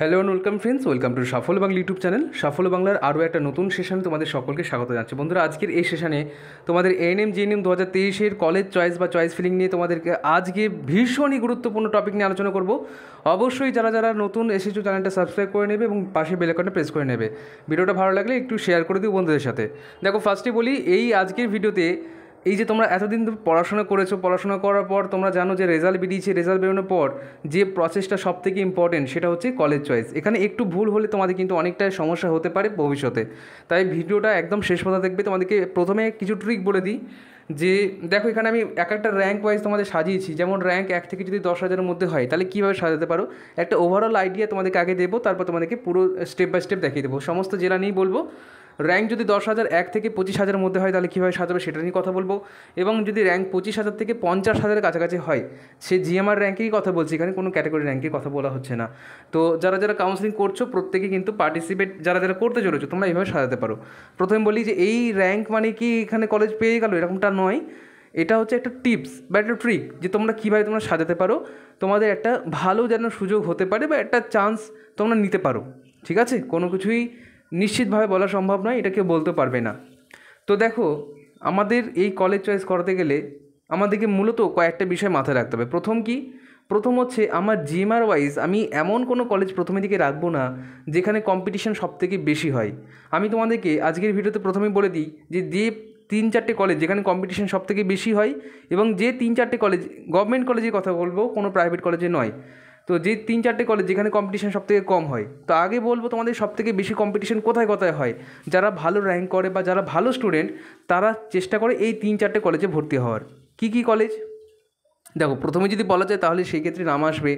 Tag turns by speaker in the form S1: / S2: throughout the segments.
S1: hello and welcome friends welcome to Safal Bangla YouTube channel Safal বাংলার আরও একটা নতুন সেশানে তোমাদের সকলকে স্বাগত জানাচ্ছি বন্ধুরা আজকের এই সেশানে তোমাদের এন এন এম দু হাজার তেইশের কলেজ চয়েস বা চয়েস ফিলিং নিয়ে তোমাদেরকে আজকে ভীষণই গুরুত্বপূর্ণ টপিক নিয়ে আলোচনা করব অবশ্যই যারা যারা নতুন এসেছো চ্যানেলটা সাবস্ক্রাইব করে নেবে এবং পাশে বেলাকনটা প্রেস করে নেবে ভিডিওটা ভালো লাগলে একটু শেয়ার করে দিও বন্ধুদের সাথে দেখো ফার্স্টে বলি এই আজকের ভিডিওতে এই যে তোমরা এতদিন পড়াশোনা করেছো পড়াশোনা করার পর তোমরা জানো যে রেজাল্ট বেরিয়েছে রেজাল্ট বেরোনোর পর যে প্রসেসটা সব থেকে ইম্পর্টেন্ট সেটা হচ্ছে কলেজ চয়েস এখানে একটু ভুল হলে তোমাদের কিন্তু অনেকটাই সমস্যা হতে পারে ভবিষ্যতে তাই ভিডিওটা একদম শেষ পর্যন্ত দেখবে তোমাদেরকে প্রথমে কিছু ট্রিক বলে দিই যে দেখো এখানে আমি এক একটা র্যাঙ্ক ওয়াইজ তোমাদের সাজিয়েছি যেমন র্যাঙ্ক এক থেকে যদি দশ হাজারের মধ্যে হয় তাহলে কীভাবে সাজাতে পারো একটা ওভারঅল আইডিয়া তোমাদেরকে আগে দেবো তারপর তোমাদেরকে পুরো স্টেপ বাই স্টেপ দেখিয়ে দেবো সমস্ত জেলা নিয়েই বলবো র্যাঙ্ক যদি দশ হাজার এক থেকে পঁচিশ হাজারের মধ্যে হয় তাহলে কীভাবে সাজাবে সেটা নিয়ে কথা বলবো এবং যদি র্যাঙ্ক পঁচিশ হাজার থেকে পঞ্চাশ হাজারের কাছাকাছি হয় সে জিএমআর র্যাঙ্কেরই কথা বলছি এখানে কোনো ক্যাটাগরি র্যাঙ্কের কথা বলা হচ্ছে না তো যারা যারা কাউন্সিলিং করছো প্রত্যেকে কিন্তু পার্টিসিপেট যারা যারা করতে চলেছো তোমরা এইভাবে সাজাতে পারো প্রথমে বলি যে এই র্যাঙ্ক মানে কি এখানে কলেজ পেয়ে গেলো এরকমটা নয় এটা হচ্ছে একটা টিপস বা একটা ট্রিক যে তোমরা কীভাবে তোমরা সাজাতে পারো তোমাদের একটা ভালো যেন সুযোগ হতে পারে বা একটা চান্স তোমরা নিতে পারো ঠিক আছে কোনো কিছুই নিশ্চিতভাবে বলা সম্ভব নয় এটা কেউ বলতে পারবে না তো দেখো আমাদের এই কলেজ চয়েস করাতে গেলে আমাদেরকে মূলত কয়েকটা বিষয় মাথায় রাখতে হবে প্রথম কি প্রথম হচ্ছে আমার জিএমআর ওয়াইজ আমি এমন কোনো কলেজ প্রথমে দিকে রাখবো না যেখানে কম্পিটিশন সবথেকে বেশি হয় আমি তোমাদেরকে আজকের ভিডিওতে প্রথমেই বলে দিই যে যে তিন চারটে কলেজ যেখানে কম্পিটিশান সবথেকে বেশি হয় এবং যে তিন চারটে কলেজ গভর্নমেন্ট কলেজের কথা বলবো কোনো প্রাইভেট কলেজে নয় তো যে তিন চারটে কলেজ যেখানে কম্পিটিশান সবথেকে কম হয় তো আগে বলবো তোমাদের সবথেকে বেশি কম্পিটিশান কোথায় কোথায় হয় যারা ভালো র্যাঙ্ক করে বা যারা ভালো স্টুডেন্ট তারা চেষ্টা করে এই তিন চারটে কলেজে ভর্তি হওয়ার কি কি কলেজ দেখো প্রথমে যদি বলা যায় তাহলে সেই ক্ষেত্রে নাম আসবে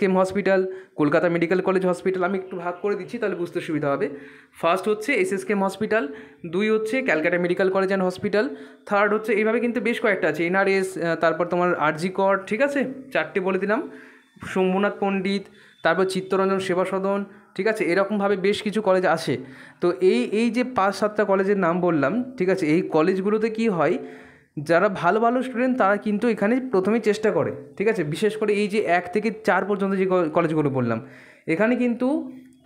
S1: কেম hospital Kolkata medical college hospital আমি একটু ভাগ করে দিচ্ছি তাহলে বুঝতে সুবিধা হবে ফার্স্ট হচ্ছে কেম হসপিটাল দুই হচ্ছে Calcutta medical college and hospital third হচ্ছে এইভাবে কিন্তু বেশ কয়েকটা আছে এনআরএস তারপর তোমার আরজি কর ঠিক আছে চারটে বলে দিলাম শম্ভুনাথ পণ্ডিত তারপর চিত্তরঞ্জন সেবা সদন ঠিক আছে এরকমভাবে বেশ কিছু কলেজ আছে তো এই এই যে পাঁচ সাতটা কলেজের নাম বললাম ঠিক আছে এই কলেজগুলোতে কি হয় যারা ভালো ভালো স্টুডেন্ট তারা কিন্তু এখানে প্রথমেই চেষ্টা করে ঠিক আছে বিশেষ করে এই যে এক থেকে চার পর্যন্ত যে কলেজগুলো বললাম এখানে কিন্তু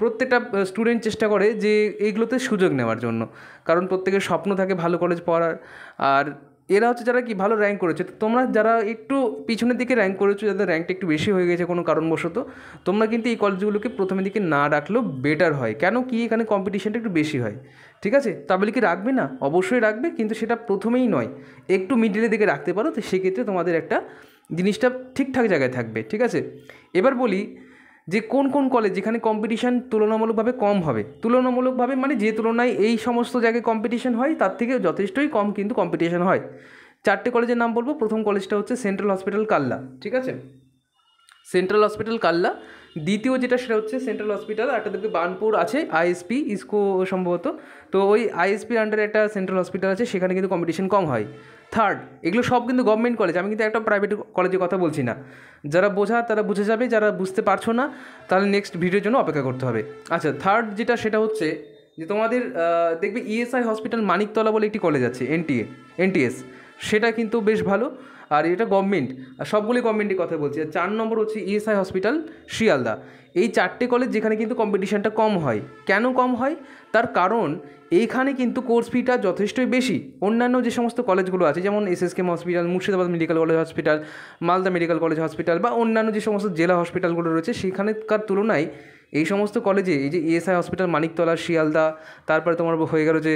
S1: প্রত্যেকটা স্টুডেন্ট চেষ্টা করে যে এইগুলোতে সুযোগ নেওয়ার জন্য কারণ প্রত্যেকের স্বপ্ন থাকে ভালো কলেজ পড়ার আর এরা হচ্ছে যারা কি ভালো র্যাঙ্ক করেছে তোমরা যারা একটু পিছনের দিকে র্যাঙ্ক করেছো যাদের র্যাঙ্কটা একটু বেশি হয়ে গেছে কোনো কারণবশত তোমরা কিন্তু এই কলেজগুলোকে প্রথমের দিকে না রাখলেও বেটার হয় কেন কি এখানে কম্পিটিশানটা একটু বেশি হয় ঠিক আছে তাহলে কি রাখবে না অবশ্যই রাখবে কিন্তু সেটা প্রথমেই নয় একটু মিডিলের দিকে রাখতে পারো তো সেক্ষেত্রে তোমাদের একটা জিনিসটা ঠিকঠাক জায়গায় থাকবে ঠিক আছে এবার বলি যে কোন কোন কলেজ যেখানে কম্পিটিশান তুলনামূলকভাবে কম হবে তুলনামূলকভাবে মানে যে তুলনায় এই সমস্ত জায়গায় কম্পিটিশান হয় তার থেকে যথেষ্টই কম কিন্তু কম্পিটিশান হয় চারটে কলেজের নাম বলবো প্রথম কলেজটা হচ্ছে সেন্ট্রাল হসপিটাল কাল্লা ঠিক আছে সেন্ট্রাল হসপিটাল কাল্লা দ্বিতীয় যেটা সেটা হচ্ছে সেন্ট্রাল হসপিটাল একটা দেখবে বানপুর আছে আইএসপি ইসকো সম্ভবত তো ওই আইএসপির আন্ডারে একটা সেন্ট্রাল হসপিটাল আছে সেখানে কিন্তু কম্পিটিশন কম হয় থার্ড এগুলো সব কিন্তু গভর্নমেন্ট কলেজ আমি কিন্তু একটা প্রাইভেট কলেজের কথা বলছি না যারা বোঝা তারা বুঝে যাবে যারা বুঝতে পারছো না তাহলে নেক্সট ভিডিওর জন্য অপেক্ষা করতে হবে আচ্ছা থার্ড যেটা সেটা হচ্ছে যে তোমাদের দেখবে ইএসআই e হসপিটাল মানিকতলা বলে একটি কলেজ আছে এনটিএ এনটিএস সেটা কিন্তু বেশ ভালো আর এটা গভর্নমেন্ট আর সবগুলি গভর্নমেন্টের কথা বলছি আর চার নম্বর হচ্ছে ইএসআই e হসপিটাল শিয়ালদা এই চারটে কলেজ যেখানে কিন্তু কম্পিটিশানটা কম হয় কেন কম হয় তার কারণ এইখানে কিন্তু কোর্স ফিটা যথেষ্টই বেশি অন্যান্য যে সমস্ত কলেজগুলো আছে যেমন SSKM hospital Murshidabad medical college hospital Malda medical college hospital বা অন্যান্য যে সমস্ত জেলা হসপিটালগুলো রয়েছে সেখানকার তুলনায় এই সমস্ত কলেজে এই যে ইএসআই হসপিটাল মানিকতলা শিয়ালদা তারপরে তোমার হয়ে গেল যে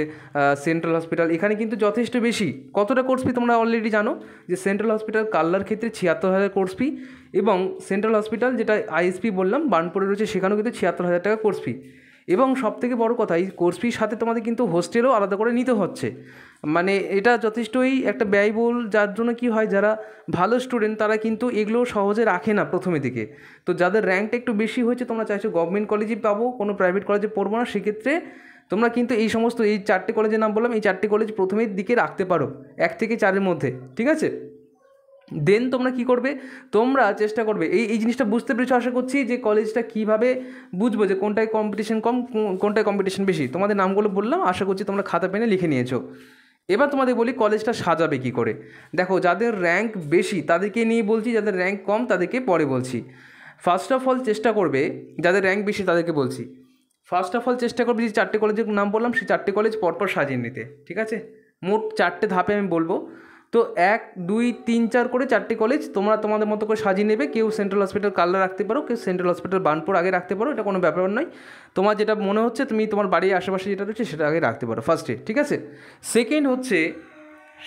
S1: সেন্ট্রাল হসপিটাল এখানে কিন্তু যথেষ্ট বেশি কতটা কোর্স ফি তোমরা অলরেডি জানো যে সেন্ট্রাল হসপিটাল কাল্লার ক্ষেত্রে ছিয়াত্তর হাজার কোর্স ফি এবং সেন্ট্রাল হসপিটাল যেটা আইএসপি বললাম বানপুরে রয়েছে সেখানেও কিন্তু ছিয়াত্তর হাজার টাকা কোর্স ফি এবং সব থেকে বড় কথা এই কোর্স ফির সাথে তোমাদের কিন্তু হোস্টেলও আলাদা করে নিতে হচ্ছে মানে এটা যথেষ্টই একটা ব্যয়বহুল যার জন্য কি হয় যারা ভালো স্টুডেন্ট তারা কিন্তু এগুলো সহজে রাখে না প্রথমে থেকে তো যাদের র্যাঙ্কটা একটু বেশি হয়েছে তোমরা চাইছো গভর্নমেন্ট কলেজে পাবো কোনো প্রাইভেট কলেজে পড়বো না সেক্ষেত্রে তোমরা কিন্তু এই সমস্ত এই চারটে কলেজের নাম বললাম এই চারটে কলেজ প্রথমের দিকে রাখতে পারো এক থেকে চারের মধ্যে ঠিক আছে দেন তোমরা কি করবে তোমরা চেষ্টা করবে এই এই জিনিসটা বুঝতে পেরেছো আশা করছি যে কলেজটা কীভাবে বুঝবো যে কোনটায় কম্পিটিশন কম কোনটায় কম্পিটিশন বেশি তোমাদের নামগুলো বললাম আশা করছি তোমরা খাতা পেনে লিখে নিয়েছো এবার তোমাদের বলি কলেজটা সাজাবে কী করে দেখো যাদের র্যাঙ্ক বেশি তাদেরকে নিয়ে বলছি যাদের র্যাঙ্ক কম তাদেরকে পরে বলছি ফার্স্ট অফ অল চেষ্টা করবে যাদের র্যাঙ্ক বেশি তাদেরকে বলছি ফার্স্ট অফ অল চেষ্টা করবে যে চারটে কলেজের নাম বললাম সেই চারটে কলেজ পরপর সাজিয়ে নিতে ঠিক আছে মোট চারটে ধাপে আমি বলবো তো এক দুই তিন চার করে চারটি কলেজ তোমরা তোমাদের মতো করে সাজিয়ে নেবে কেউ সেন্ট্রাল হসপিটাল কালনা রাখতে পারো কেউ সেন্ট্রাল হসপিটাল বানপুর আগে রাখতে পারো এটা কোনো ব্যাপার নয় তোমার যেটা মনে হচ্ছে তুমি তোমার বাড়ির আশেপাশে যেটা রয়েছে সেটা আগে রাখতে পারো ফার্স্টে ঠিক আছে সেকেন্ড হচ্ছে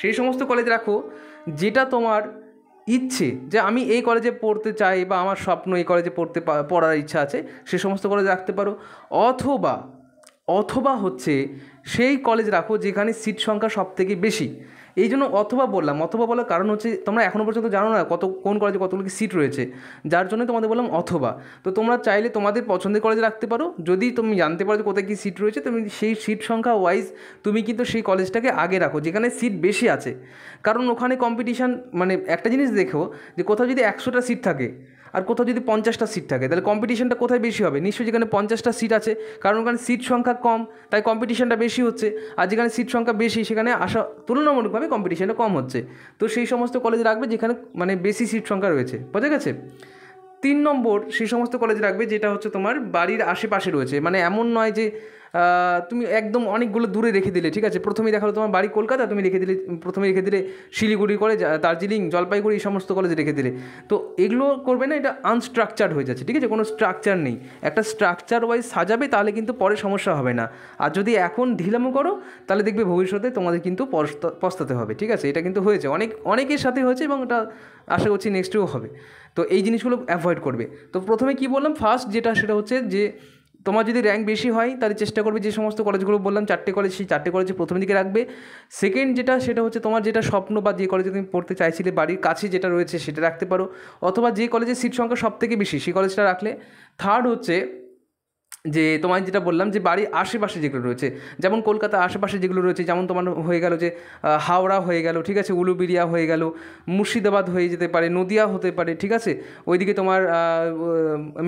S1: সেই সমস্ত কলেজ রাখো যেটা তোমার ইচ্ছে যে আমি এই কলেজে পড়তে চাই বা আমার স্বপ্ন এই কলেজে পড়তে পড়ার ইচ্ছা আছে সে সমস্ত কলেজ রাখতে পারো অথবা অথবা হচ্ছে সেই কলেজ রাখো যেখানে সিট সংখ্যা সবথেকে বেশি এই জন্য অথবা বললাম অথবা বলার কারণ হচ্ছে তোমরা এখনও পর্যন্ত জানো না কত কোন কলেজে কতগুলো সিট রয়েছে যার জন্য তোমাদের বললাম অথবা তো তোমরা চাইলে তোমাদের পছন্দের কলেজে রাখতে পারো যদি তুমি জানতে পারো যে কোথায় কী সিট রয়েছে তুমি সেই সিট সংখ্যা ওয়াইজ তুমি কিন্তু সেই কলেজটাকে আগে রাখো যেখানে সিট বেশি আছে কারণ ওখানে কম্পিটিশান মানে একটা জিনিস দেখো যে কোথাও যদি একশোটা সিট থাকে আর কোথাও যদি পঞ্চাশটা সিট থাকে তাহলে কম্পিটিশনটা কোথায় বেশি হবে নিশ্চয়ই যেখানে পঞ্চাশটা সিট আছে কারণ ওখানে সিট সংখ্যা কম তাই কম্পিটিশনটা বেশি হচ্ছে আর যেখানে সিট সংখ্যা বেশি সেখানে আসা তুলনামূলকভাবে কম্পিটিশনটা কম হচ্ছে তো সেই সমস্ত কলেজ রাখবে যেখানে মানে বেশি সিট সংখ্যা রয়েছে বোঝা গেছে তিন নম্বর সেই সমস্ত কলেজ রাখবে যেটা হচ্ছে তোমার বাড়ির আশেপাশে রয়েছে মানে এমন নয় যে তুমি একদম অনেকগুলো দূরে রেখে দিলে ঠিক আছে প্রথমেই দেখালো তোমার বাড়ি কলকাতা তুমি রেখে দিলে প্রথমে রেখে দিলে শিলিগুড়ি কলেজ দার্জিলিং জলপাইগুড়ি এই সমস্ত কলেজ রেখে দিলে তো এগুলো করবে না এটা আনস্ট্রাকচার হয়ে যাচ্ছে ঠিক আছে কোনো স্ট্রাকচার নেই একটা স্ট্রাকচার ওয়াইজ সাজাবে তাহলে কিন্তু পরে সমস্যা হবে না আর যদি এখন ঢিলামো করো তাহলে দেখবে ভবিষ্যতে তোমাদের কিন্তু পস্তাতে হবে ঠিক আছে এটা কিন্তু হয়েছে অনেক অনেকের সাথে হয়েছে এবং এটা আশা করছি নেক্সটেও হবে তো এই জিনিসগুলো অ্যাভয়েড করবে তো প্রথমে কি বললাম ফার্স্ট যেটা সেটা হচ্ছে যে তোমার যদি র্যাঙ্ক বেশি হয় তাহলে চেষ্টা করবে যে সমস্ত কলেজগুলো বললাম চারটে কলেজ সেই চারটে কলেজে প্রথম দিকে রাখবে সেকেন্ড যেটা সেটা হচ্ছে তোমার যেটা স্বপ্ন বা যে কলেজে তুমি পড়তে চাইছিলে বাড়ির কাছে যেটা রয়েছে সেটা রাখতে পারো অথবা যে কলেজের সিট সংখ্যা সব থেকে বেশি সেই কলেজটা রাখলে থার্ড হচ্ছে যে তোমায় যেটা বললাম যে বাড়ির আশেপাশে যেগুলো রয়েছে যেমন কলকাতা আশেপাশে যেগুলো রয়েছে যেমন তোমার হয়ে গেল যে হাওড়া হয়ে গেল ঠিক আছে উলুবিরিয়া হয়ে গেল মুর্শিদাবাদ হয়ে যেতে পারে নদিয়া হতে পারে ঠিক আছে ওইদিকে তোমার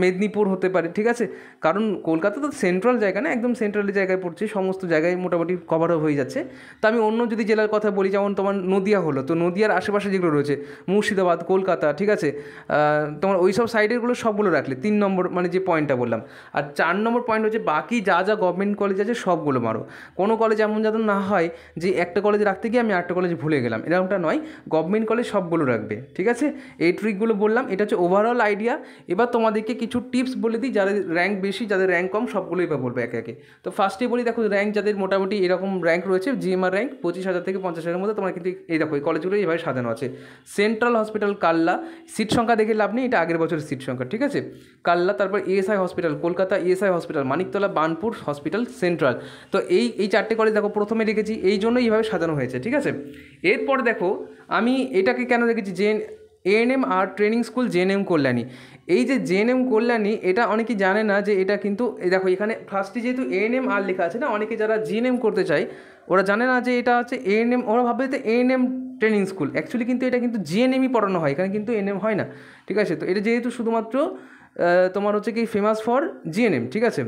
S1: মেদিনীপুর হতে পারে ঠিক আছে কারণ কলকাতা তো সেন্ট্রাল জায়গা না একদম সেন্ট্রালের জায়গায় পড়ছে সমস্ত জায়গায় মোটামুটি কভার হয়ে যাচ্ছে তো আমি অন্য যদি জেলার কথা বলি যেমন তোমার নদিয়া হলো তো নদিয়ার আশেপাশে যেগুলো রয়েছে মুর্শিদাবাদ কলকাতা ঠিক আছে তোমার ওই সব সাইডেরগুলো সবগুলো রাখলে তিন নম্বর মানে যে পয়েন্টটা বললাম আর চার নম্বর পয়েন্ট হচ্ছে বাকি যা যা গভর্নমেন্ট কলেজ আছে সবগুলো মারো কোনো কলেজ এমন যাতে না হয় যে একটা কলেজ রাখতে গিয়ে আমি আটটা কলেজ ভুলে গেলাম এরকমটা নয় গভর্নমেন্ট কলেজ সবগুলো রাখবে ঠিক আছে এই ট্রিকগুলো বললাম এটা হচ্ছে ওভারঅল আইডিয়া এবার তোমাদেরকে কিছু টিপস বলে দিই যাদের র্যাঙ্ক বেশি যাদের র্যাঙ্ক কম সবগুলো এবার বলবে একে একে তো ফার্স্টে বলি দেখো র্যাঙ্ক যাদের মোটামুটি এরকম র্যাঙ্ক রয়েছে জিএমআর র্যাঙ্ক পঁচিশ হাজার থেকে পঞ্চাশ হাজারের মধ্যে তোমার কিন্তু এই দেখো এই কলেজগুলো এইভাবে সাজানো আছে সেন্ট্রাল হসপিটাল কাল্লা সিট সংখ্যা দেখে লাভ নেই এটা আগের বছরের সিট সংখ্যা ঠিক আছে কাল্লা তারপর ASI hospital Kolkata ASI hospital Maniktala Banpur hospital central তো এই এই চারটে কলেজ দেখো প্রথমে রেখেছি এই জন্য এইভাবে সাজানো হয়েছে ঠিক আছে এরপর দেখো আমি এটাকে কেন দেখেছি যে ANM R training school JNM Kalyani এই যে জেএনএম কল্যাণী এটা অনেকে জানে না যে এটা কিন্তু দেখো এখানে ফার্স্টে যেহেতু এএনএম আর লেখা আছে না অনেকে যারা জিএনএম করতে চায় ওরা জানে না যে এটা হচ্ছে এএনএম ওরা ভাবে যে এএনএম ট্রেনিং স্কুল অ্যাকচুয়ালি কিন্তু এটা কিন্তু জিএনএমই পড়ানো হয় এখানে কিন্তু এম হয় না ঠিক আছে তো এটা যেহেতু শুধুমাত্র তোমার হচ্ছে কি ফেমাস ফর জিএনএম ঠিক আছে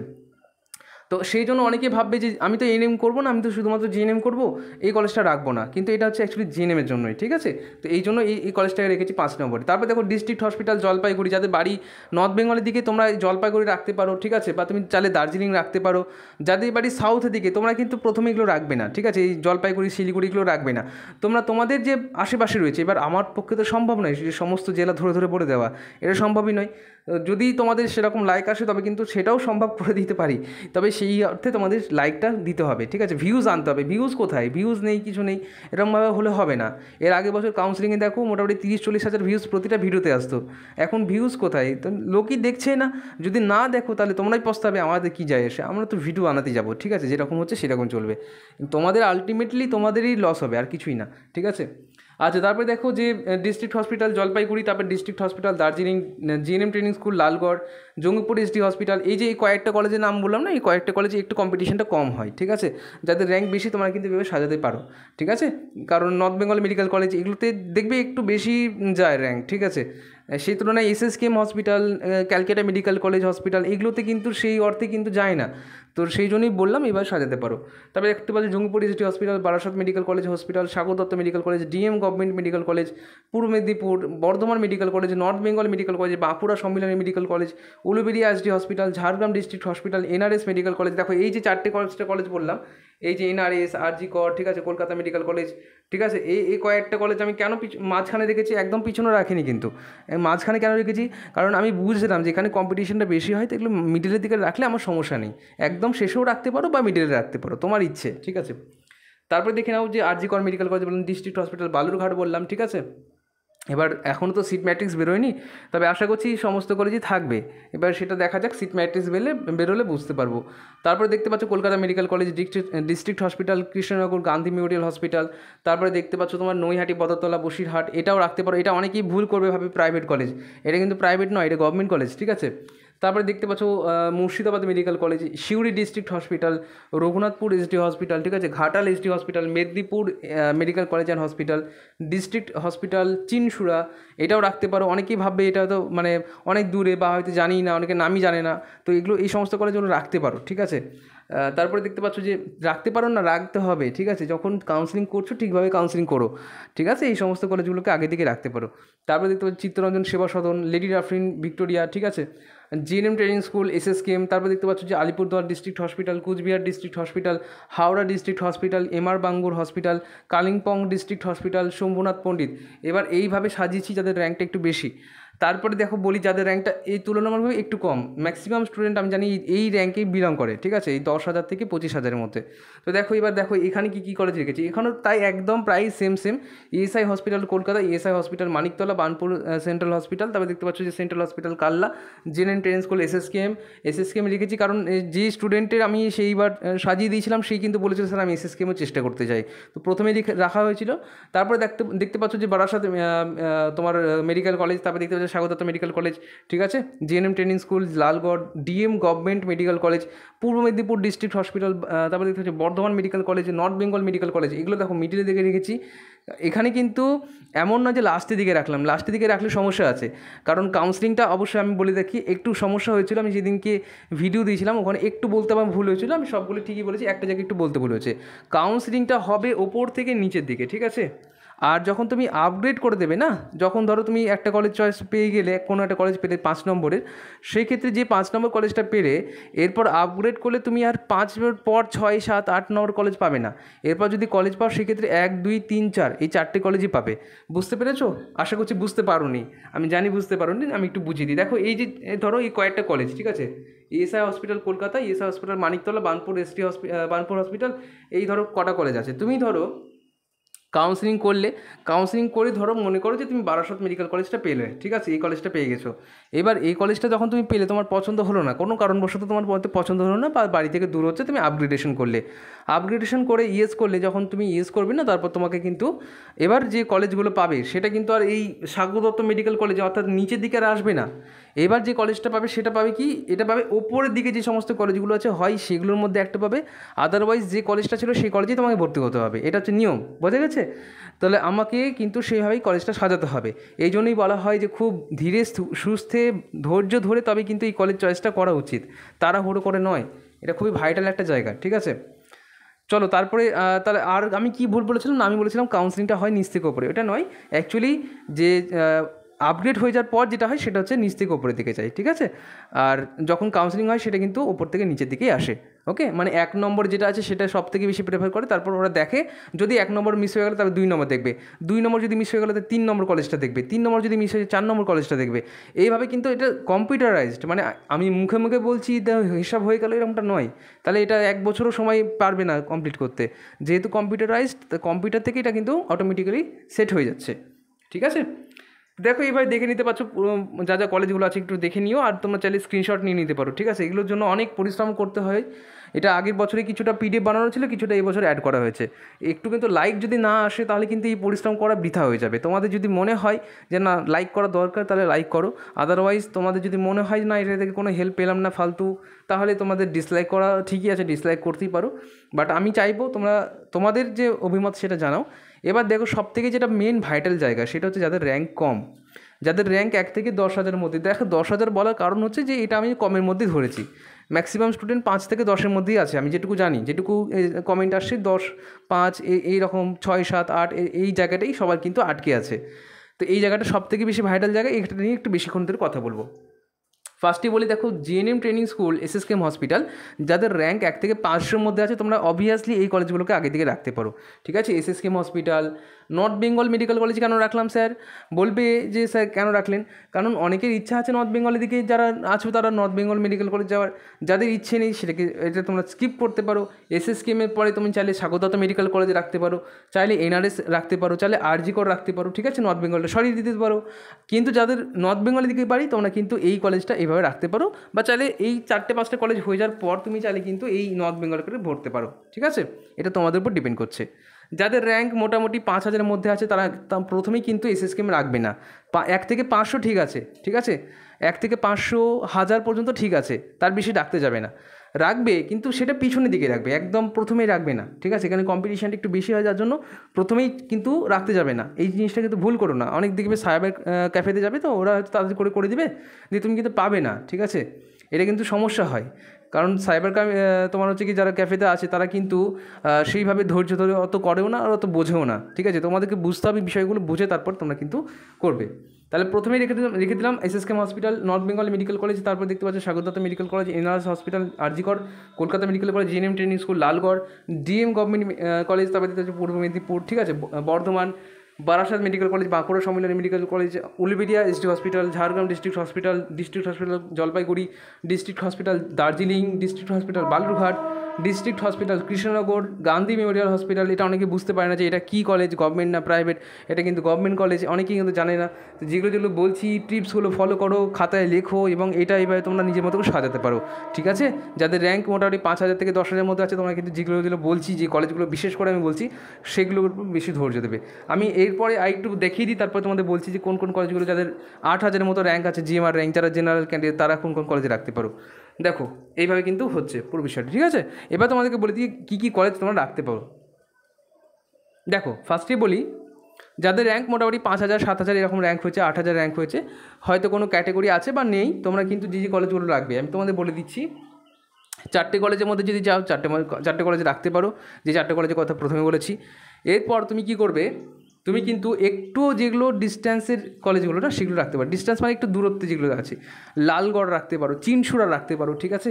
S1: তো সেই জন্য অনেকে ভাববে যে আমি তো এনএম করবো না আমি তো শুধুমাত্র জিএনএম করবো এই কলেজটা রাখবো না কিন্তু এটা হচ্ছে অ্যাকচুয়ালি জিএনএমের জন্যই ঠিক আছে তো এই জন্য এই এই কলেজটাকে রেখেছি পাঁচ নম্বরে তারপর দেখো ডিস্ট্রিক্ট হসপিটাল জলপাইগুড়ি যাদের বাড়ি নর্থ বেঙ্গলের দিকে তোমরা জলপাইগুড়ি রাখতে পারো ঠিক আছে বা তুমি চালে দার্জিলিং রাখতে পারো যাদের বাড়ি সাউথের দিকে তোমরা কিন্তু প্রথমে এগুলো রাখবে না ঠিক আছে এই জলপাইগুড়ি শিলিগুড়িগুলো রাখবে না তোমরা তোমাদের যে আশেপাশে রয়েছে এবার আমার পক্ষে তো সম্ভব নয় যে সমস্ত জেলা ধরে ধরে পড়ে দেওয়া এটা সম্ভবই নয় যদি তোমাদের সেরকম লাইক আসে তবে কিন্তু সেটাও সম্ভব করে দিতে পারি তবে সেই অর্থে তোমাদের লাইকটা দিতে হবে ঠিক আছে ভিউজ আনতে হবে ভিউজ কোথায় ভিউজ নেই কিছু নেই এরকমভাবে হলে হবে না এর আগে বছর কাউন্সিলিংয়ে দেখো মোটামুটি তিরিশ চল্লিশ হাজার ভিউজ প্রতিটা ভিডিওতে আসতো এখন ভিউজ কোথায় তো লোকই দেখছে না যদি না দেখো তাহলে তোমরাই পস্তাবে আমাদের কী যায় এসে আমরা তো ভিডিও আনাতে যাবো ঠিক আছে যেরকম হচ্ছে সেরকম চলবে তোমাদের আলটিমেটলি তোমাদেরই লস হবে আর কিছুই না ঠিক আছে আচ্ছা তারপরে দেখো যে ডিস্ট্রিক্ট হসপিটাল জলপাইগুড়ি তারপর district hospital Darjeeling GNM training school Lalgarh Jangipur district hospital এই যে এই কয়েকটা কলেজের নাম বললাম না এই কয়েকটা কলেজে একটু কম্পিটিশনটা কম হয় ঠিক আছে যাদের র্যাঙ্ক বেশি তোমরা কিন্তু এভাবে সাজাতে পারো ঠিক আছে কারণ নর্থ বেঙ্গল মেডিকেল কলেজ এগুলোতে দেখবে একটু বেশি যায় র্যাঙ্ক ঠিক আছে সেই তুলনায় SSKM hospital Calcutta medical college hospital এগুলোতে কিন্তু সেই অর্থে কিন্তু যায় না তো সেই জন্যই বললাম এবার সাজাতে পারো তবে দেখতে পাচ্ছি Jangipur city hospital Barasat medical college hospital Sagar Dutta medical college DM government medical college Purba Medinipur Bardhaman medical college North Bengal medical college Bankura Sammilani medical college Uluberia SD hospital Jhargram district hospital NRS medical college দেখো এই যে চারটে কলেজটা কলেজ বললাম এই যে এনআরএস আরজি কর ঠিক আছে কলকাতা মেডিকেল কলেজ ঠিক আছে এই এই কয়েকটা কলেজ আমি কেন মাঝখানে রেখেছি একদম পিছনে রাখিনি কিন্তু মাঝখানে কেন রেখেছি কারণ আমি বুঝলাম যে এখানে কম্পিটিশনটা বেশি হয় তো এগুলো মিডিলের দিকে রাখলে আমার সমস্যা নেই একদম একদম শেষেও রাখতে পারো বা মিডিলে রাখতে পারো তোমার ইচ্ছে ঠিক আছে তারপরে দেখে নাও যে আরজি কর মেডিকেল কলেজ বললাম ডিস্ট্রিক্ট হসপিটাল বালুরঘাট বললাম ঠিক আছে এবার এখনও তো সিট ম্যাট্রিক্স বেরোয়নি তবে আশা করছি সমস্ত কলেজই থাকবে এবার সেটা দেখা যাক সিট ম্যাট্রিক্স বেলে বেরোলে বুঝতে পারবো তারপরে দেখতে পাচ্ছ Kolkata medical college district district hospital Krishnanagar Gandhi memorial hospital তারপরে দেখতে পাচ্ছ তোমার নৈহাটি বদরতলা বসিরহাট এটাও রাখতে পারো এটা অনেকেই ভুল করবে ভাবে প্রাইভেট কলেজ এটা কিন্তু প্রাইভেট নয় এটা গভর্নমেন্ট কলেজ ঠিক আছে তারপরে দেখতে পাচ্ছ Murshidabad medical college Suri district hospital Raghunathpur SD hospital ঠিক আছে Ghatal SD hospital Medinipur medical college and hospital district hospital Chinsurah এটাও রাখতে পারো অনেকেই ভাববে এটা হয়তো মানে অনেক দূরে বা হয়তো জানি না অনেকে নামই জানে না তো এগুলো এই সমস্ত কলেজগুলো রাখতে পারো ঠিক আছে তারপরে দেখতে পাচ্ছ যে রাখতে পারো না রাখতে হবে ঠিক আছে যখন কাউন্সিলিং করছো ঠিকভাবে কাউন্সিলিং করো ঠিক আছে এই সমস্ত কলেজগুলোকে আগে থেকে রাখতে পারো তারপরে দেখতে পাচ্ছ চিত্তরঞ্জন সেবা সদন লেডি রাফরিন ভিক্টোরিয়া ঠিক আছে GNM training school S S KM তারপর দেখতে পাচ্ছ যে Alipurduar district hospital Coochbehar district hospital Howrah district hospital MR Bangur hospital Kalimpong district hospital Shambhunath Pandit এবার এইভাবে সাজিয়েছি যাদের র্যাঙ্কটা একটু বেশি তারপরে দেখো বলি যাদের র্যাঙ্কটা এই তুলনামূলকভাবে একটু কম ম্যাক্সিমাম স্টুডেন্ট আমি জানি এই র্যাঙ্কেই বিলং করে ঠিক আছে এই দশ হাজার থেকে পঁচিশ হাজারের মধ্যে তো দেখো এবার দেখো এখানে কী কী কলেজ রেখেছি এখানেও তাই একদম প্রায় same same ESI hospital Kolkata ESI hospital Maniktala Banpur central hospital তারপরে দেখতে পাচ্ছ যে central hospital Kalla G N train school SSKM SSKM লিখেছি কারণ যে স্টুডেন্টের আমি সেইবার সাজিয়ে দিয়েছিলাম সেই কিন্তু বলেছিল স্যার আমি এসএসকেএমও চেষ্টা করতে চাই তো প্রথমে রাখা হয়েছিল তারপরে দেখতে দেখতে পাচ্ছ যে বারাসাত তোমার মেডিকেল কলেজ তারপরে দেখতে পাচ্ছ স্বাগত মেডিকেল কলেজ ঠিক আছে GNM training school Lalgarh DM government medical college Purba Medinipur district hospital তারপরে দেখতে হচ্ছে Bardhaman medical college North Bengal medical college এগুলো দেখো মিডিলে দেখে রেখেছি এখানে কিন্তু এমন না যে লাস্টের দিকে রাখলাম লাস্টের দিকে রাখলে সমস্যা আছে কারণ কাউন্সিলিংটা অবশ্যই আমি বলে দেখি একটু সমস্যা হয়েছিল আমি যেদিনকে ভিডিও দিয়েছিলাম ওখানে একটু বলতে আমার ভুল হয়েছিল আমি সবগুলো ঠিকই বলেছি একটা জায়গায় একটু বলতে ভুল হয়েছে কাউন্সিলিংটা হবে ওপর থেকে নিচের দিকে ঠিক আছে আর যখন তুমি আপগ্রেড করে দেবে না যখন ধরো তুমি একটা কলেজ চয়েস পেয়ে গেলে কোনো একটা কলেজ পেলে পাঁচ নম্বরের সেই ক্ষেত্রে যে পাঁচ নম্বর কলেজটা পেলে এরপর আপগ্রেড করলে তুমি আর পাঁচ পর ছয় সাত আট নম্বর কলেজ পাবে না এরপর যদি কলেজ পাও সেক্ষেত্রে এক দুই তিন চার এই চারটে কলেজই পাবে বুঝতে পেরেছো আশা করছি বুঝতে পারোনি আমি জানি বুঝতে পারোনি আমি একটু বুঝিয়ে দিই দেখো এই যে ধরো এই কয়েকটা কলেজ ঠিক আছে ESI hospital Kolkata ESI hospital Maniktala Banpur ST হসপি বানপুর হসপিটাল এই ধরো কটা কলেজ আছে তুমি ধরো কাউন্সিলিং করলে কাউন্সিলিং করে ধরো মনে করো যে তুমি বারাসত মেডিকেল কলেজটা পেলে ঠিক আছে এই কলেজটা পেয়ে গেছো এবার এই কলেজটা যখন তুমি পেলে তোমার পছন্দ হলো না কোনো কারণবশত তোমার মধ্যে পছন্দ হলো না বা বাড়ি থেকে দূর হচ্ছে তুমি আপগ্রেডেশন করলে আপগ্রেডেশন করে ইয়েস e করলে যখন তুমি ইয়েস e করবে না তারপর তোমাকে কিন্তু এবার যে কলেজগুলো পাবে সেটা কিন্তু আর এই স্বাগতত্ব মেডিকেল কলেজে অর্থাৎ নিচের দিকে আর আসবে না এবার যে কলেজটা পাবে সেটা পাবে কি এটা পাবে ওপরের দিকে যে সমস্ত কলেজগুলো আছে হয় সেগুলোর মধ্যে একটা পাবে আদারওয়াইজ যে কলেজটা ছিল সেই কলেজেই তোমাকে ভর্তি হতে হবে এটা হচ্ছে নিয়ম বোঝা গেছে আছে তাহলে আমাকে কিন্তু সেইভাবেই কলেজটা সাজাতে হবে এই জন্যই বলা হয় যে খুব ধীরে সুস্থে ধৈর্য ধরে তবে কিন্তু এই কলেজ চয়েসটা করা উচিত তারা হুড়ো করে নয় এটা খুবই ভাইটাল একটা জায়গা ঠিক আছে চলো তারপরে তাহলে আর আমি কি ভুল বলেছিলাম না আমি বলেছিলাম কাউন্সিলিংটা হয় নিস্তিক থেকে ওপরে এটা নয় অ্যাকচুয়ালি যে আপগ্রেড হয়ে যাওয়ার পর যেটা হয় সেটা হচ্ছে নিচ থেকে ওপরের দিকে যায় ঠিক আছে আর যখন কাউন্সিলিং হয় সেটা কিন্তু ওপর থেকে নিচের দিকেই আসে ওকে মানে এক নম্বর যেটা আছে সেটা সব থেকে বেশি প্রেফার করে তারপর ওরা দেখে যদি এক নম্বর মিস হয়ে গেলে তাহলে দুই নম্বর দেখবে দুই নম্বর যদি মিস হয়ে গেলে তাহলে তিন নম্বর কলেজটা দেখবে তিন নম্বর যদি মিস হয়ে চার নম্বর কলেজটা দেখবে এইভাবে কিন্তু এটা কম্পিউটারাইজড মানে আমি মুখে মুখে বলছি হিসাব হয়ে গেলে এরকমটা নয় তাহলে এটা এক বছরও সময় পারবে না কমপ্লিট করতে যেহেতু কম্পিউটারাইজড কম্পিউটার থেকে এটা কিন্তু অটোমেটিক্যালি সেট হয়ে যাচ্ছে ঠিক আছে দেখো এইভাবে দেখে নিতে পারছো যা যা কলেজগুলো আছে একটু দেখে নিও আর তোমরা চাইলে স্ক্রিনশট নিয়ে নিতে পারো ঠিক আছে এগুলোর জন্য অনেক পরিশ্রম করতে হয় এটা আগের বছরে কিছুটা পিডিএফ বানানো ছিল কিছুটা এই বছর অ্যাড করা হয়েছে একটু কিন্তু লাইক যদি না আসে তাহলে কিন্তু এই পরিশ্রম করা বৃথা হয়ে যাবে তোমাদের যদি মনে হয় যে না লাইক করা দরকার তাহলে লাইক করো আদারওয়াইজ তোমাদের যদি মনে হয় না এটা থেকে কোনো হেল্প পেলাম না ফালতু তাহলে তোমাদের ডিসলাইক করা ঠিকই আছে ডিসলাইক করতেই পারো বাট আমি চাইবো তোমরা তোমাদের যে অভিমত সেটা জানাও এবার দেখো সব থেকে যেটা মেন ভাইটাল জায়গা সেটা হচ্ছে যাদের র্যাঙ্ক কম যাদের র্যাঙ্ক এক থেকে দশ হাজারের মধ্যে দেখো দশ হাজার বলার কারণ হচ্ছে যে এটা আমি কমের মধ্যে ধরেছি ম্যাক্সিমাম স্টুডেন্ট পাঁচ থেকে দশের মধ্যেই আছে আমি যেটুকু জানি যেটুকু কমেন্ট আসছে দশ পাঁচ এই রকম ছয় সাত আট এই জায়গাটাই সবার কিন্তু আটকে আছে তো এই জায়গাটা সব থেকে বেশি ভাইটাল জায়গা এটা নিয়ে একটু বেশিক্ষণ ধরে কথা বলবো ফার্স্টে বলি দেখো GNM training school S KM hospital যাদের র্যাঙ্ক এক থেকে পাঁচশোর মধ্যে আছে তোমরা অবভিয়াসলি এই কলেজগুলোকে আগে থেকে রাখতে পারো ঠিক আছে S KM hospital north Bengal medical college কেন রাখলাম স্যার বলবে যে স্যার কেন রাখলেন কারণ অনেকের ইচ্ছা আছে নর্থ বেঙ্গলের দিকে যারা আছো তারা নর্থ বেঙ্গল মেডিকেল কলেজ যাওয়ার যাদের ইচ্ছে নেই সেটাকে এটা তোমরা স্কিপ করতে পারো এস এস কেমের পরে তুমি চাইলে স্বাগতত মেডিকেল কলেজে রাখতে পারো চাইলে এনআরএস রাখতে পারো চাইলে আরজি কর রাখতে পারো ঠিক আছে নর্থ বেঙ্গলটা সরিয়ে দিতে পারো কিন্তু যাদের নর্থ বেঙ্গলের দিকে পারি তোমরা কিন্তু এই কলেজটা এইভাবে রাখতে পারো বা চাইলে এই চারটে পাঁচটা কলেজ হয়ে যাওয়ার পর তুমি চাইলে কিন্তু এই নর্থ বেঙ্গল করে ভরতে পারো ঠিক আছে এটা তোমাদের উপর ডিপেন্ড করছে যাদের র্যাঙ্ক মোটামুটি পাঁচ হাজারের মধ্যে আছে তারা প্রথমেই কিন্তু এস কেম রাখবে না এক থেকে পাঁচশো ঠিক আছে ঠিক আছে এক থেকে পাঁচশো হাজার পর্যন্ত ঠিক আছে তার বেশি ডাকতে যাবে না রাখবে কিন্তু সেটা পিছনের দিকে রাখবে একদম প্রথমেই রাখবে না ঠিক আছে এখানে কম্পিটিশানটা একটু বেশি হয় যার জন্য প্রথমেই কিন্তু রাখতে যাবে না এই জিনিসটা কিন্তু ভুল করো না অনেক দেখবে সাইবার ক্যাফেতে যাবে তো ওরা হয়তো তাদের করে করে দিবে দিয়ে তুমি কিন্তু পাবে না ঠিক আছে এটা কিন্তু সমস্যা হয় কারণ সাইবার তোমার হচ্ছে কি যারা ক্যাফেতে আছে তারা কিন্তু সেইভাবে ধৈর্য ধরে অত করেও না আর অত বোঝেও না ঠিক আছে তোমাদেরকে বুঝতে হবে বিষয়গুলো বুঝে তারপর তোমরা কিন্তু করবে তাহলে প্রথমে রেখে দিলাম রেখে দিলাম SSKM hospital north Bengal medical college তারপর দেখতে পাচ্ছ Sagore Dutta medical college NRS hospital RG Kar Kolkata medical college GNM training school Lalgarh DM government college তারপর দেখতে পাচ্ছ পূর্ব মেদিনীপুর ঠিক আছে Bardhaman Barasat medical college Bankura Sammilani medical college Uluberia SD hospital Jhargram district hospital district hospital Jalpaiguri district hospital Darjeeling district hospital Balurghat district hospital Krishnanagar Gandhi memorial hospital এটা অনেকে বুঝতে পারে না যে এটা কী কলেজ গভর্নমেন্ট না প্রাইভেট এটা কিন্তু গভর্নমেন্ট কলেজ অনেকেই কিন্তু জানে না যেগুলো যেগুলো বলছি টিপসগুলো ফলো করো খাতায় লেখো এবং এটা এইভাবে তোমরা নিজের মতো করে সাজাতে পারো ঠিক আছে যাদের র্যাঙ্ক মোটামুটি পাঁচ হাজার থেকে দশ হাজার মধ্যে আছে তোমরা কিন্তু যেগুলো যেগুলো বলছি যে কলেজগুলো বিশেষ করে আমি বলছি সেগুলোর বেশি ধৈর্য দেবে আমি এরপরে আরেকটু দেখিয়ে দিই তারপর তোমাদের বলছি যে কোন কোন কলেজগুলো যাদের আট হাজারের মতো র্যাঙ্ক আছে জিএমআর র্যাঙ্ক যারা জেনারেল ক্যান্ডিডেট তারা কোন কোন কলেজে রাখতে পারো দেখো এইভাবে কিন্তু হচ্ছে পুরো বিষয়টা ঠিক আছে এবার তোমাদেরকে বলে দিই কী কী কলেজ তোমরা রাখতে পারো দেখো ফার্স্টে বলি যাদের র্যাঙ্ক মোটামুটি পাঁচ হাজার সাত হাজার এরকম র্যাঙ্ক হয়েছে আট হাজার র্যাঙ্ক হয়েছে হয়তো কোনো ক্যাটেগরি আছে বা নেই তোমরা কিন্তু যে যে কলেজগুলো রাখবে আমি তোমাদের বলে দিচ্ছি চারটে কলেজের মধ্যে যদি যাও চারটে চারটে কলেজে রাখতে পারো যে চারটে কলেজের কথা প্রথমে বলেছি এরপর তুমি কি করবে তুমি কিন্তু একটু যেগুলো ডিস্ট্যান্সের কলেজগুলো না সেগুলো রাখতে পারো ডিস্ট্যান্স মানে একটু দূরত্বে যেগুলো আছে লালগড় রাখতে পারো চিনসুরা রাখতে পারো ঠিক আছে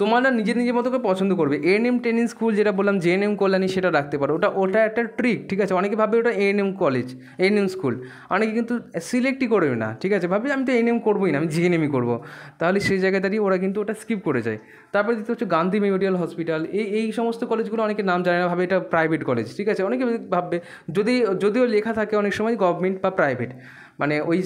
S1: তোমরা নিজের নিজের মতো করে পছন্দ করবে এন এম টেনিং স্কুল যেটা বললাম জে এন এম কল্যাণী সেটা রাখতে পারো ওটা ওটা একটা ট্রিক ঠিক আছে অনেকে ভাবে ওটা N M college N M school অনেকে কিন্তু সিলেক্টই করবে না ঠিক আছে ভাবে আমি তো এন এম করবোই না আমি জি এন এমই করবো তাহলে সেই জায়গায় দাঁড়িয়ে ওরা কিন্তু ওটা স্কিপ করে যায় তারপরে দিতে হচ্ছে গান্ধী মেমোরিয়াল হসপিটাল এই এই সমস্ত কলেজগুলো অনেকে নাম জানে না ভাবে এটা প্রাইভেট কলেজ ঠিক আছে অনেকে ভাববে যদি যদিও লেখা থাকে অনেক সময় গভর্নমেন্ট বা প্রাইভেট মানে ওই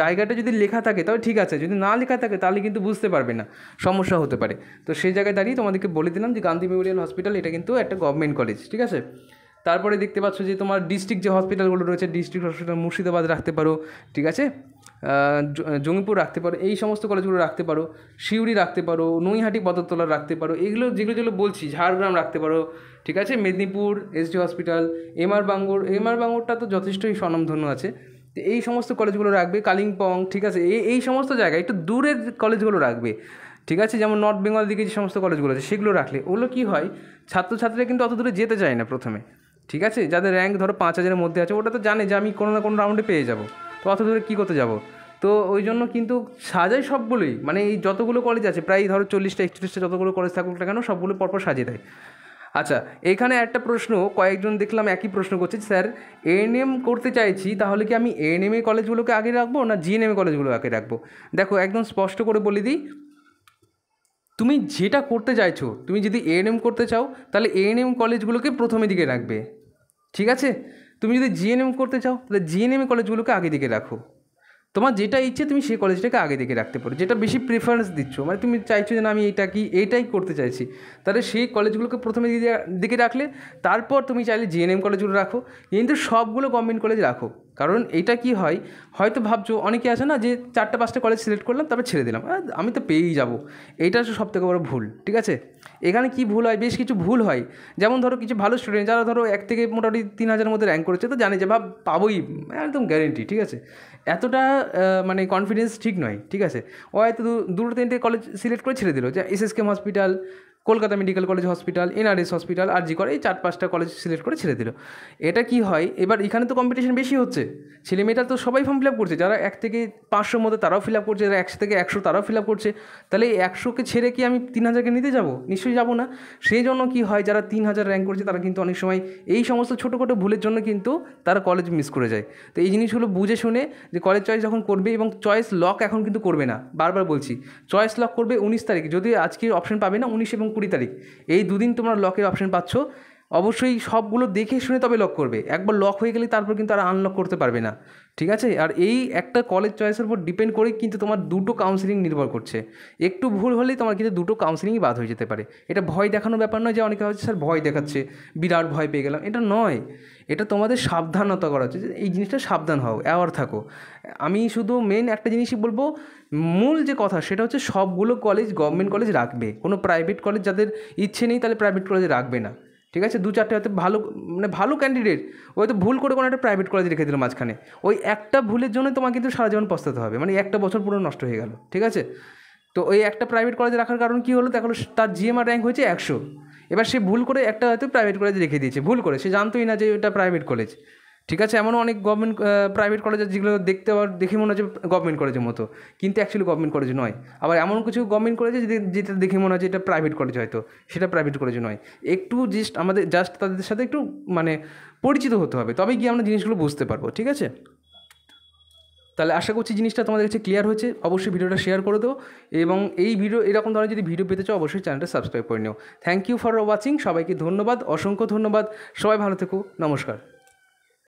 S1: জায়গাটা যদি লেখা থাকে তাহলে ঠিক আছে যদি না লেখা থাকে তাহলে কিন্তু বুঝতে পারবে না সমস্যা হতে পারে তো সেই জায়গায় দাঁড়িয়ে তোমাদেরকে বলে দিলাম যে গান্ধী মেমোরিয়াল হসপিটাল এটা কিন্তু একটা গভর্নমেন্ট কলেজ ঠিক আছে তারপরে দেখতে পাচ্ছ যে তোমার ডিস্ট্রিক্ট যে হসপিটালগুলো রয়েছে ডিস্ট্রিক্ট হসপিটাল মুর্শিদাবাদ রাখতে পারো ঠিক আছে জঙ্গিপুর রাখতে পারো এই সমস্ত কলেজগুলো রাখতে পারো শিউরি রাখতে পারো নৈহাটি পদতলা রাখতে পারো এগুলো যেগুলো যেগুলো বলছি ঝাড়গ্রাম রাখতে পারো ঠিক আছে Medinipur SD hospital MR Bangur MR বাঙ্গুরটা তো যথেষ্টই স্বনামধন্য আছে এই সমস্ত কলেজগুলো রাখবে কালিম্পং ঠিক আছে এই এই সমস্ত জায়গায় একটু দূরের কলেজগুলো রাখবে ঠিক আছে যেমন নর্থ বেঙ্গল দিকে যে সমস্ত কলেজগুলো আছে সেগুলো রাখলে ওগুলো কী হয় ছাত্রছাত্রীরা কিন্তু অত দূরে যেতে চায় না প্রথমে ঠিক আছে যাদের র্যাঙ্ক ধরো পাঁচ হাজারের মধ্যে আছে ওটা তো জানে যে আমি কোনো না কোনো রাউন্ডে পেয়ে যাব তো অত দূরে কী করতে যাব তো ওই জন্য কিন্তু সাজাই সবগুলোই মানে এই যতগুলো কলেজ আছে প্রায় ধরো চল্লিশটা একচল্লিশটা যতগুলো কলেজ থাকুক না কেন সবগুলো পরপর সাজিয়ে দেয় আচ্ছা এখানে একটা প্রশ্ন কয়েকজন দেখলাম একই প্রশ্ন করছে স্যার এএনএম করতে চাইছি তাহলে কি আমি এন এম এ কলেজগুলোকে আগে রাখবো না এ কলেজগুলো আগে রাখবো দেখো একদম স্পষ্ট করে বলে দিই তুমি যেটা করতে চাইছো তুমি যদি এএনএম করতে চাও তাহলে এএনএম কলেজগুলোকে প্রথমে দিকে রাখবে ঠিক আছে তুমি যদি জিএনএম করতে চাও তাহলে জিএনএম কলেজগুলোকে আগে দিকে রাখো তোমার যেটা ইচ্ছে তুমি সেই কলেজটাকে আগে দিকে রাখতে পারো যেটা বেশি প্রিফারেন্স দিচ্ছ মানে তুমি চাইছো যে না আমি এটা কি এটাই করতে চাইছি তাহলে সেই কলেজগুলোকে প্রথমে দিকে রাখলে তারপর তুমি চাইলে জিএনএম কলেজগুলো রাখো কিন্তু সবগুলো গভর্নমেন্ট কলেজ রাখো কারণ এইটা কি হয় হয়তো ভাবছো অনেকে আছে না যে চারটে পাঁচটা কলেজ সিলেক্ট করলাম তারপর ছেড়ে দিলাম আমি তো পেয়েই যাব এইটা হচ্ছে সবথেকে বড় ভুল ঠিক আছে এখানে কি ভুল হয় বেশ কিছু ভুল হয় যেমন ধরো কিছু ভালো স্টুডেন্ট যারা ধরো এক থেকে মোটামুটি তিন হাজারের মধ্যে র্যাঙ্ক করেছে তো জানে যে ভাব পাবোই একদম গ্যারেন্টি ঠিক আছে এতটা মানে কনফিডেন্স ঠিক নয় ঠিক আছে ও হয়তো দুটো তিনটে কলেজ সিলেক্ট করে ছেড়ে দিল যে S S KM hospital Kolkata medical college hospital NRS hospital R G Kar এই চার পাঁচটা কলেজ সিলেক্ট করে ছেড়ে দিল এটা কি হয় এবার এখানে তো কম্পিটিশন বেশি হচ্ছে ছেলে মেয়েটা তো সবাই ফর্ম ফিল আপ করছে যারা এক থেকে পাঁচশোর মধ্যে তারাও ফিল আপ করছে যারা একশো থেকে একশো তারাও ফিল আপ করছে তাহলে এই একশোকে ছেড়ে কি আমি তিন হাজারকে নিতে যাব নিশ্চয়ই যাব না সেই জন্য কী হয় যারা তিন হাজার র্যাঙ্ক করছে তারা কিন্তু অনেক সময় এই সমস্ত ছোটোখাটো ভুলের জন্য কিন্তু তারা কলেজ মিস করে যায় তো এই জিনিসগুলো বুঝে শুনে যে কলেজ চয়েস যখন করবে এবং চয়েস লক এখন কিন্তু করবে না বারবার বলছি চয়েস লক করবে উনিশ তারিখ যদি আজকে অপশন পাবে না উনিশ এবং কুড়ি তারিখ এই দুদিন তোমরা লকের অপশান পাচ্ছ অবশ্যই সবগুলো দেখে শুনে তবে লক করবে একবার লক হয়ে গেলে তারপর কিন্তু আর আনলক করতে পারবে না ঠিক আছে আর এই একটা কলেজ চয়েসের উপর ডিপেন্ড করে কিন্তু তোমার দুটো কাউন্সিলিং নির্ভর করছে একটু ভুল হলেই তোমার কিন্তু দুটো কাউন্সিলিংই বাদ হয়ে যেতে পারে এটা ভয় দেখানোর ব্যাপার নয় যে অনেকে হচ্ছে স্যার ভয় দেখাচ্ছে বিরাট ভয় পেয়ে গেলাম এটা নয় এটা তোমাদের সাবধানতা করা হচ্ছে এই জিনিসটা সাবধান হও অ্যাওয়ার থাকো আমি শুধু মেন একটা জিনিসই বলবো মূল যে কথা সেটা হচ্ছে সবগুলো কলেজ গভর্নমেন্ট কলেজ রাখবে কোনো প্রাইভেট কলেজ যাদের ইচ্ছে নেই তাহলে প্রাইভেট কলেজে রাখবে না ঠিক আছে দু চারটে হয়তো ভালো মানে ভালো ক্যান্ডিডেট হয়তো ভুল করে কোনো একটা প্রাইভেট কলেজে রেখে দিল মাঝখানে ওই একটা ভুলের জন্য তোমার কিন্তু সারা জীবন পস্তাতে হবে মানে একটা বছর পুরো নষ্ট হয়ে গেল ঠিক আছে তো ওই একটা প্রাইভেট কলেজে রাখার কারণ কী হলো তাহলে তার জিএমআর র্যাঙ্ক হয়েছে একশো এবার সে ভুল করে একটা হয়তো প্রাইভেট কলেজে রেখে দিয়েছে ভুল করে সে জানতোই না যে ওটা প্রাইভেট কলেজ ঠিক আছে এমন অনেক গভর্নমেন্ট প্রাইভেট কলেজ আছে যেগুলো দেখতে আবার দেখে মনে হচ্ছে গভর্নমেন্ট কলেজের মতো কিন্তু অ্যাকচুয়ালি গভর্নমেন্ট কলেজ নয় আবার এমন কিছু গভর্নমেন্ট কলেজ যেটা দেখে মনে হচ্ছে এটা প্রাইভেট কলেজ হয়তো সেটা প্রাইভেট কলেজ নয় একটু জাস্ট আমাদের জাস্ট তাদের সাথে একটু মানে পরিচিত হতে হবে তবে গিয়ে আমরা জিনিসগুলো বুঝতে পারবো ঠিক আছে তাহলে আশা করছি জিনিসটা তোমাদের কাছে ক্লিয়ার হয়েছে অবশ্যই ভিডিওটা শেয়ার করে দাও এবং এই ভিডিও এরকম ধরনের যদি ভিডিও পেতে চাও অবশ্যই চ্যানেলটা সাবস্ক্রাইব করে নিও থ্যাংক ইউ ফর ওয়াচিং সবাইকে ধন্যবাদ অসংখ্য ধন্যবাদ সবাই ভালো থেকো নমস্কার